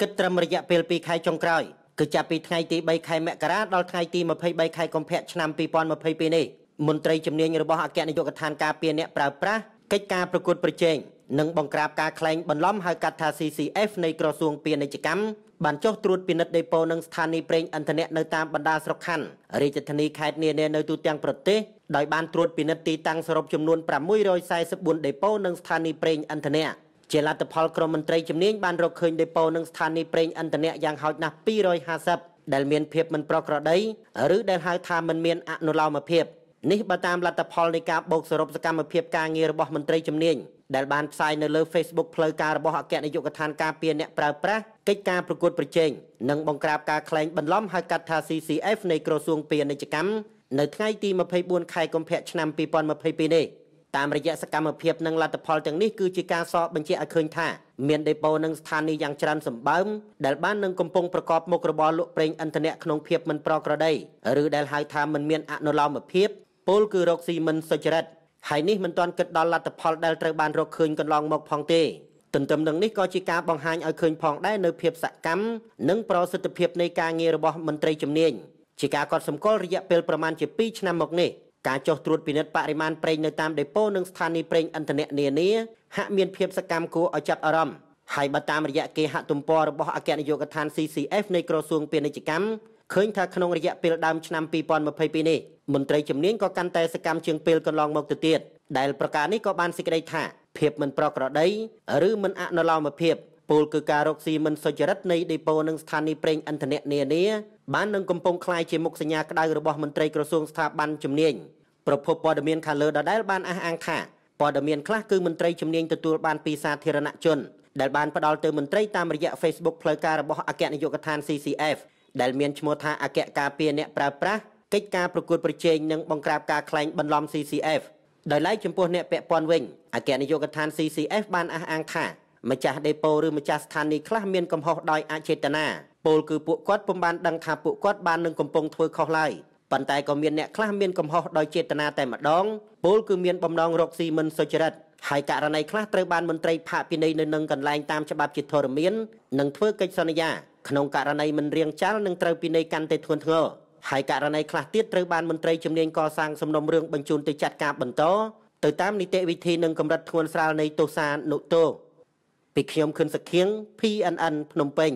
គិតត្រឹមរយៈពេល2ខែចុងក្រោយគឺចាប់ពីថ្ងៃទី3ខែមករាដល់ថ្ងៃទី23ខែកុម្ភៈឆ្នាំ2022នេះមន្ត្រីជំនាញរបស់អគ្គនាយកដ្ឋានការពារអ្នកប្រើប្រាស់កិច្ចការប្រកួតប្រជែងនិងបង្ក្រាបការក្លែងបន្លំហៅកាត់ថា CCF នៃក្រសួងពាណិជ្ជកម្មបានចុះត្រួតពិនិត្យដីប៉ូនិងស្ថានីយ៍ប្រេងឥន្ធនៈនៅតាមបណ្ដាស្រុកខណ្ឌរាជធានីខេត្តនានានៅទូទាំងប្រទេសដោយបានត្រួតពិនិត្យទីតាំងសរុបចំនួន644ដីប៉ូនិងស្ថានីយ៍ប្រេងឥន្ធនៈជាលទ្ធផលក្រមមន្ត្រីជំនាញបានរកឃើញដេប៉ូនិងស្ថានីយ៍ប្រេងឥន្ធនៈយ៉ាងហោចណាស់250ដែលមានភាពមិនប្រក្រតីឬដែលហៅថាមិនមានអនុលោមភាព នេះបើតាមលទ្ធផលនៃការបូកសរុបសកម្មភាពការងាររបស់មន្ត្រីជំនាញដែលបានផ្សាយនៅលើ Facebook ផ្លូវការរបស់អគ្គនាយកដ្ឋានការពារអ្នកប្រើប្រាស់កិច្ចការប្រកួតប្រជែងនិងបង្ក្រាបការក្លែងបន្លំហៅកាត់ថា CCF នៃក្រសួងពាណិជ្ជកម្មនៅថ្ងៃទី24ខែកុម្ភៈឆ្នាំ2022នេះ។តាមរយៈសកម្មភាពនិងលទ្ធផលទាំងនេះគឺជាការសរបញ្ជាក់ឲ្យឃើញថាមានដេប៉ូនិងស្ថានីយ៍យ៉ាងច្រើនសម្បើមដែលបាននឹងកំពុងប្រកបមុខរបរលក់ប្រេងឥន្ធនៈក្នុងភាពមិនប្រក្រតីឬដែលហៅថាមិនមានអនុលោមភាពពលគឺរកស៊ីមិនសុចរិតហើយនេះមិនទាន់គិតដល់លទ្ធផលដែលត្រូវបានរកឃើញកន្លងមកផងទេទន្ទឹមនឹងនេះក៏ជាការបង្ហាញឲ្យឃើញផងដែរនៅភាពសកម្មនិងប្រសិទ្ធភាពនៃការងាររបស់មន្ត្រីជំនាញជាការកត់សម្គាល់រយៈពេលប្រមាណជា2ឆ្នាំមកនេះការចុះត្រួតពិនិត្យបរិមាណប្រេងនៅតាមដេប៉ូនិងស្ថានីយ៍ប្រេងឥន្ធនៈនានាហាក់មានភាពសកម្មគួរឲ្យចាប់អារម្មណ៍ហើយបើតាមរយៈគេហទំព័ររបស់អគ្គនាយកដ្ឋាន CCF នៃក្រសួងពាណិជ្ជកម្មឃើញថាក្នុងរយៈពេលដើមឆ្នាំ2022នេះមន្ត្រីជំនាញក៏កាន់តែសកម្មជាងពេលកន្លងមកទៅទៀតដែលប្រការនេះក៏បានសេចក្តីថាភាពមិនប្រក្រតីឬមិនអនុលោមភាពពលគឺការរកស៊ីមិនសុចរិតនៃដេប៉ូនិងស្ថានីយ៍ប្រេងឥន្ធនៈនានាបាននឹងកំពុងคลายជាមុខសញ្ញាក្តៅរបស់មន្ត្រីក្រសួងស្ថាប័នជំនាញប្រភពព័ត៌មានខាងលើដដែលបានអះអាងថាព័ត៌មានខ្លះគឺមន្ត្រីជំនាញទទួលបានពីសាធារណជន ដែលបានផ្ដល់ទៅមន្ត្រីតាមរយៈ Facebook ផ្លូវការរបស់អគ្គនាយកដ្ឋាន CCF ដែលមានឈ្មោះថាអគ្គការពារអ្នកប្រើប្រាស់កិច្ចការប្រកួតប្រជែងនិងបង្ក្រាបការក្លែងបន្លំ CCF ដោយឡែកចំពោះអ្នកពាក់ព័ន្ធវិញអគ្គនាយកដ្ឋាន CCF បានអះអាងថាម្ចាស់ដេប៉ូឬម្ចាស់ស្ថានីយ៍ខ្លះមានកំហុសដោយអចេតនាពលគឺពួកគាត់ពុំបានដឹងថាពួកគាត់បាននឹងកំពុងធ្វើខុសឡើយប៉ុន្តែក៏មានអ្នកខ្លះមានកំហុសដោយចេតនាតែម្ដងពលគឺមានបំណងរកស៊ីមិនសុចរិតហើយករណីខ្លះត្រូវបានមន្ត្រីផាកពិន័យនៅនឹងកន្លែងតាមច្បាប់ជាធរមាននិងធ្វើកិច្ចសន្យាក្នុងករណីមិនរៀងចាល់នឹងត្រូវពិន័យកាន់តែធ្ងន់ធ្ងរហើយករណីខ្លះទៀតត្រូវបានមន្ត្រីជំនាញកសាងសំណុំរឿងបញ្ជូនទៅចាត់ការបន្តទៅតាមនីតិវិធី និងកម្រិតធ្ងន់ស្រាលនៃទោសានុទោសពីខ្ញុំខុនសខៀង PNN ភ្នំពេញ